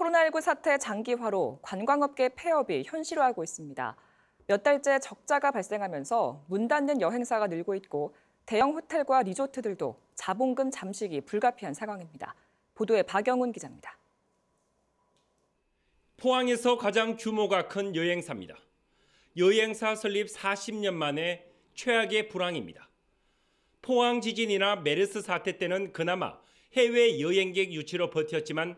코로나19 사태 장기화로 관광업계 폐업이 현실화하고 있습니다. 몇 달째 적자가 발생하면서 문 닫는 여행사가 늘고 있고 대형 호텔과 리조트들도 자본금 잠식이 불가피한 상황입니다. 보도에 박영훈 기자입니다. 포항에서 가장 규모가 큰 여행사입니다. 여행사 설립 40년 만에 최악의 불황입니다. 포항 지진이나 메르스 사태 때는 그나마 해외 여행객 유치로 버텼지만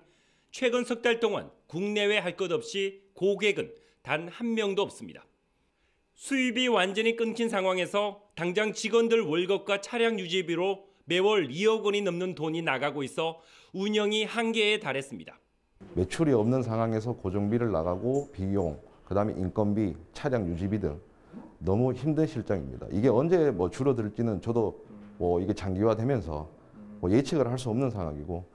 최근 석 달 동안 국내외 할 것 없이 고객은 단 한 명도 없습니다. 수입이 완전히 끊긴 상황에서 당장 직원들 월급과 차량 유지비로 매월 2억 원이 넘는 돈이 나가고 있어 운영이 한계에 달했습니다. 매출이 없는 상황에서 고정비를 나가고 비용, 그다음에 인건비, 차량 유지비 등 너무 힘든 실정입니다. 이게 언제 뭐 줄어들지는 저도 뭐 이게 장기화되면서 뭐 예측을 할 수 없는 상황이고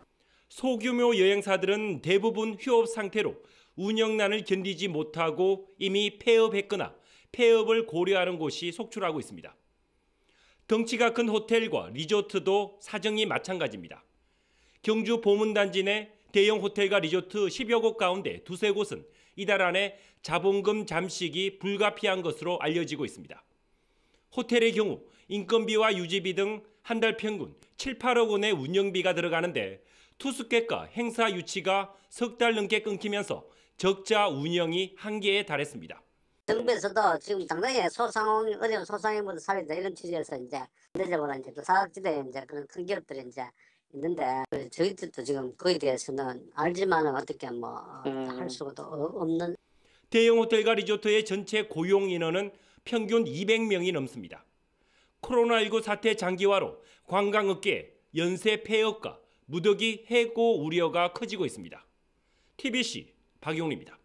소규모 여행사들은 대부분 휴업 상태로 운영난을 견디지 못하고 이미 폐업했거나 폐업을 고려하는 곳이 속출하고 있습니다. 덩치가 큰 호텔과 리조트도 사정이 마찬가지입니다. 경주 보문단지 내 대형 호텔과 리조트 10여 곳 가운데 두세 곳은 이달 안에 자본금 잠식이 불가피한 것으로 알려지고 있습니다. 호텔의 경우 인건비와 유지비 등 한 달 평균 7, 8억 원의 운영비가 들어가는데 투숙객과 행사 유치가 석 달 넘게 끊기면서 적자 운영이 한계에 달했습니다. 정부에서도 지금 당장히 소상공인, 어려운 소상인부터 살린다 이런 취지에서 이제 내려보다 이제 그 사각지대에 이제 그런 큰 기업들이 이제 있는데 그 저희들도 지금 거기에 대해서는 알지만 어떻게 뭐할 음. 수가 어, 없는. 대형 호텔과 리조트의 전체 고용 인원은 평균 200명이 넘습니다. 코로나19 사태 장기화로 관광업계 연쇄 폐업과 무더기 해고 우려가 커지고 있습니다. TBC 박용리입니다.